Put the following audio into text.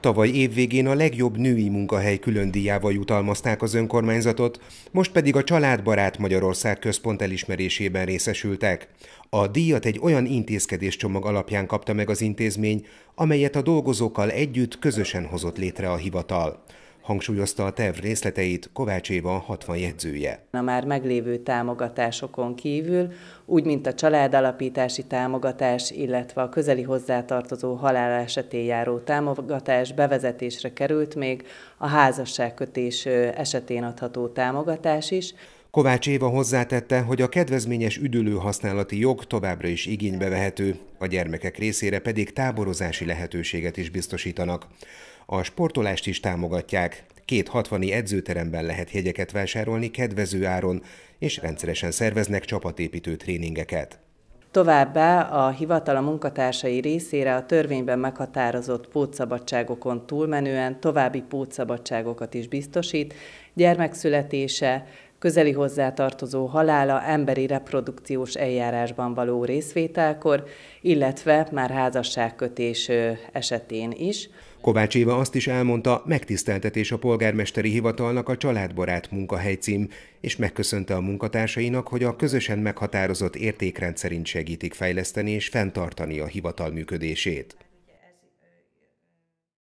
Tavaly évvégén a legjobb női munkahely külön díjával jutalmazták az önkormányzatot, most pedig a Családbarát Magyarország központ elismerésében részesültek. A díjat egy olyan intézkedéscsomag alapján kapta meg az intézmény, amelyet a dolgozókkal együtt közösen hozott létre a hivatal. Hangsúlyozta a terv részleteit Kovács Éva 60 jegyzője. A már meglévő támogatásokon kívül, úgy mint a családalapítási támogatás, illetve a közeli hozzátartozó halál esetén járó támogatás bevezetésre került még a házasságkötés esetén adható támogatás is. Kovács Éva hozzátette, hogy a kedvezményes üdülő használati jog továbbra is igénybe vehető, a gyermekek részére pedig táborozási lehetőséget is biztosítanak. A sportolást is támogatják, két hatvani edzőteremben lehet jegyeket vásárolni kedvező áron, és rendszeresen szerveznek csapatépítő tréningeket. Továbbá a hivatal a munkatársai részére a törvényben meghatározott pótszabadságokon túlmenően további pótszabadságokat is biztosít, gyermekszületése, közeli hozzátartozó halála emberi reprodukciós eljárásban való részvételkor, illetve már házasságkötés esetén is. Kovács Éva azt is elmondta, megtiszteltetés a polgármesteri hivatalnak a családbarát munkahelycím, és megköszönte a munkatársainak, hogy a közösen meghatározott értékrend szerint segítik fejleszteni és fenntartani a hivatal működését.